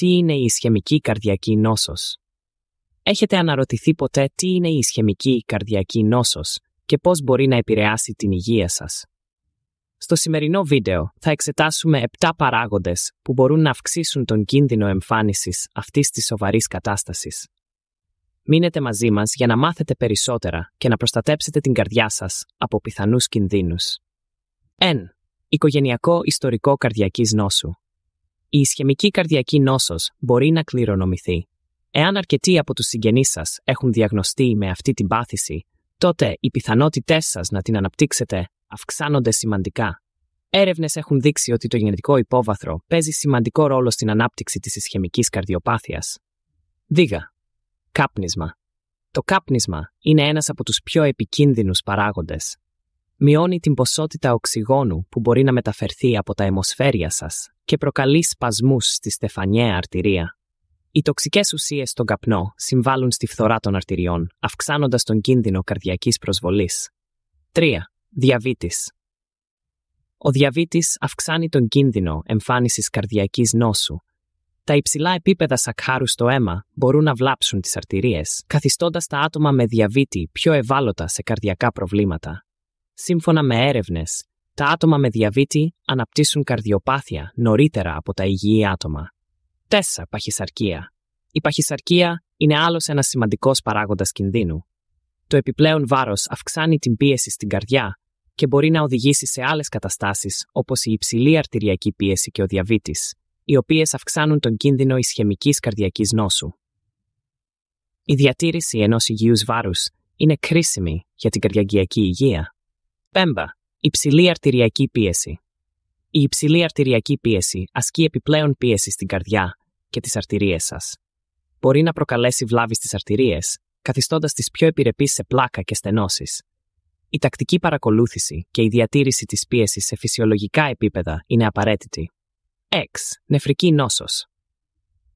Τι είναι η ισχυμική καρδιακή νόσος. Έχετε αναρωτηθεί ποτέ τι είναι η ισχυμική καρδιακή νόσος και πώς μπορεί να επηρεάσει την υγεία σας. Στο σημερινό βίντεο θα εξετάσουμε 7 παράγοντες που μπορούν να αυξήσουν τον κίνδυνο εμφάνισης αυτής της σοβαρής κατάστασης. Μείνετε μαζί μας για να μάθετε περισσότερα και να προστατέψετε την καρδιά σας από πιθανούς κινδύνους. 1. Οικογενειακό ιστορικό καρδιακής νόσου. Η ισχυμική καρδιακή νόσος μπορεί να κληρονομηθεί. Εάν αρκετοί από τους συγγενείς σας έχουν διαγνωστεί με αυτή την πάθηση, τότε οι πιθανότητε σας να την αναπτύξετε αυξάνονται σημαντικά. Έρευνες έχουν δείξει ότι το γενετικό υπόβαθρο παίζει σημαντικό ρόλο στην ανάπτυξη της ισχυμικής καρδιοπάθειας. Δίγα. Κάπνισμα. Το κάπνισμα είναι ένας από τους πιο επικίνδυνους παράγοντες. Μειώνει την ποσότητα οξυγόνου που μπορεί να μεταφερθεί από τα αιμοσφαίρια σας και προκαλεί σπασμούς στη στεφανιαία αρτηρία. Οι τοξικές ουσίες στον καπνό συμβάλλουν στη φθορά των αρτηριών, αυξάνοντας τον κίνδυνο καρδιακής προσβολής. 3. Διαβήτης. Ο διαβήτης αυξάνει τον κίνδυνο εμφάνισης καρδιακής νόσου. Τα υψηλά επίπεδα σακχάρου στο αίμα μπορούν να βλάψουν τις αρτηρίες, καθιστώντας τα άτομα με διαβήτη πιο ευάλωτα σε καρδιακά προβλήματα. Σύμφωνα με έρευνες, τα άτομα με διαβήτη αναπτύσσουν καρδιοπάθεια νωρίτερα από τα υγιή άτομα. 4. Παχυσαρκία. Η παχυσαρκία είναι άλλος ένας σημαντικός παράγοντας κινδύνου. Το επιπλέον βάρος αυξάνει την πίεση στην καρδιά και μπορεί να οδηγήσει σε άλλες καταστάσεις όπως η υψηλή αρτηριακή πίεση και ο διαβήτης, οι οποίες αυξάνουν τον κίνδυνο ισχυμικής καρδιακής νόσου. Η διατήρηση ενός υγιούς βάρους είναι κρίσιμη για την καρδιακή υγεία. Υψηλή αρτηριακή πίεση. Η υψηλή αρτηριακή πίεση ασκεί επιπλέον πίεση στην καρδιά και τις αρτηρίες σας. Μπορεί να προκαλέσει βλάβη στις αρτηρίες, καθιστώντας τις πιο επιρρεπείς σε πλάκα και στενώσεις. Η τακτική παρακολούθηση και η διατήρηση της πίεσης σε φυσιολογικά επίπεδα είναι απαραίτητη. 6. Νεφρική νόσο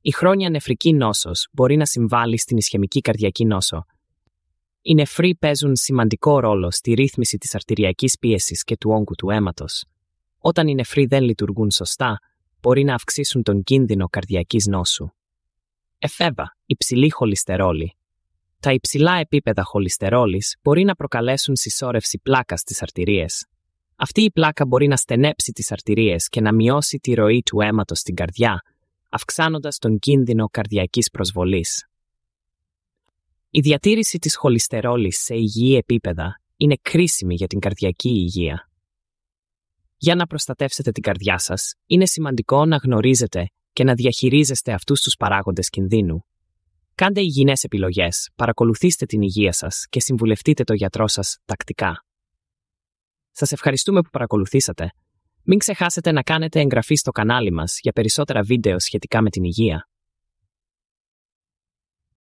Η χρόνια νεφρική νόσος μπορεί να συμβάλλει στην ισχυμική καρδιακή νόσο, οι νεφροί παίζουν σημαντικό ρόλο στη ρύθμιση της αρτηριακής πίεσης και του όγκου του αίματος. Όταν οι νεφροί δεν λειτουργούν σωστά, μπορεί να αυξήσουν τον κίνδυνο καρδιακής νόσου. Εφέβα, υψηλή χολυστερόλη. Τα υψηλά επίπεδα χολυστερόλης μπορεί να προκαλέσουν συσσόρευση πλάκας στις αρτηρίες. Αυτή η πλάκα μπορεί να στενέψει τις αρτηρίες και να μειώσει τη ροή του αίματος στην καρδιά, αυξάνοντας τον κίνδυνο καρδιακής προσβολής. Η διατήρηση της χολυστερόλης σε υγιή επίπεδα είναι κρίσιμη για την καρδιακή υγεία. Για να προστατεύσετε την καρδιά σας, είναι σημαντικό να γνωρίζετε και να διαχειρίζεστε αυτούς τους παράγοντες κινδύνου. Κάντε υγιεινές επιλογές, παρακολουθήστε την υγεία σας και συμβουλευτείτε το γιατρό σας τακτικά. Σας ευχαριστούμε που παρακολουθήσατε. Μην ξεχάσετε να κάνετε εγγραφή στο κανάλι μας για περισσότερα βίντεο σχετικά με την υγεία.